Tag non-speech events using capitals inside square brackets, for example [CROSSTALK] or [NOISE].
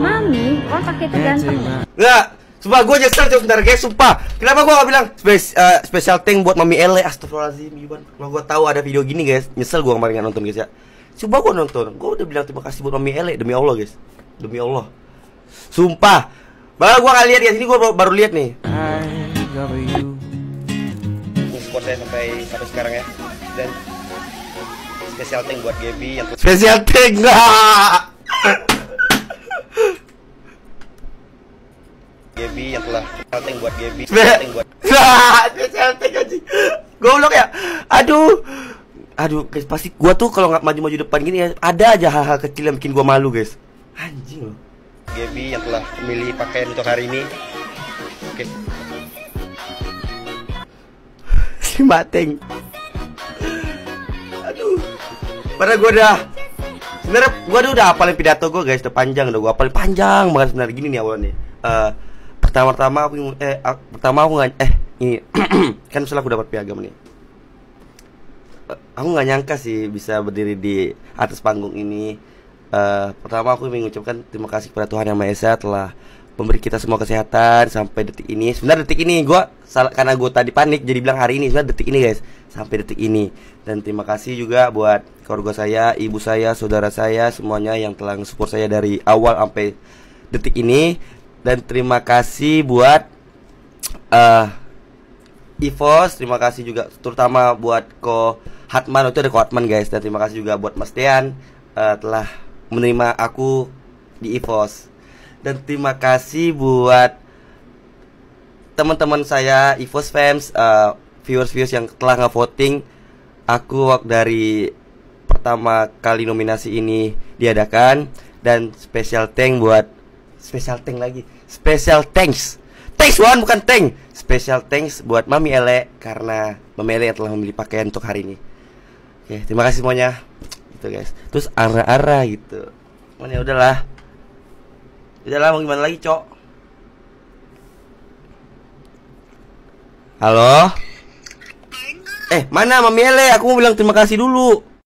Mami, pakai itu iya, ganteng. Enggak, Sumpah gue nyesel cuy bentar guys, sumpah. Kenapa gue gak bilang Spesial uh, eh, special tank buat Mami Ele Astagfirullahaladzim Yuban Kalau gue tau ada video gini guys, nyesel gue kemarin gak nonton guys ya. Coba gue nonton, gue udah bilang terima kasih buat Mami Ele demi Allah guys. Demi Allah. Sumpah. Bahkan gue kali lihat guys sini gue baru, baru lihat nih. Support saya sampai sampai sekarang ya. Dan spesial tank buat Gaby yang spesial tank. [LAUGHS] Nah. Gak Gaby yang telah salting buat Gaby salting buat salting [LAUGHS] nah, aja goblok ya aduh aduh guys pasti gua tuh kalau nggak maju-maju depan gini ya ada aja hal-hal kecil yang bikin gua malu guys anjing loh Gaby yang telah memilih pakaian untuk hari ini oke okay. [LAUGHS] si mateng aduh padahal gua udah Sebenernya gua udah hafalin pidato gua guys udah panjang udah gua hafalin panjang banget sebenernya gini nih awalnya uh, pertama-tama aku eh pertama aku nggak eh ini [CLEARS THROAT] kan setelah aku dapat piagam nih aku nggak nyangka sih bisa berdiri di atas panggung ini uh, pertama aku ingin mengucapkan terima kasih kepada Tuhan yang Maha Esa telah memberi kita semua kesehatan sampai detik ini. Sebenarnya detik ini gue salah karena gue tadi panik jadi bilang hari ini sebenarnya detik ini guys sampai detik ini. Dan terima kasih juga buat keluarga saya, ibu saya, saudara saya, semuanya yang telah support saya dari awal sampai detik ini dan terima kasih buat uh, eh, Ivos, terima kasih juga terutama buat Ko Hatman itu ada Ko Hatman guys dan terima kasih juga buat Mas Dean uh, eh, telah menerima aku di Ivos dan terima kasih buat teman-teman saya Ivos fans uh, viewers viewers yang telah ngevoting aku waktu dari pertama kali nominasi ini diadakan dan special thank buat special thank lagi Special thanks Thanks one bukan tank Special thanks buat Mami Ele Karena Mami Ele yang telah membeli pakaian untuk hari ini Oke terima kasih semuanya Gitu guys Terus arah-arah gitu Cuman ya udahlah Udahlah mau gimana lagi cok Halo Eh mana Mami Ele aku mau bilang terima kasih dulu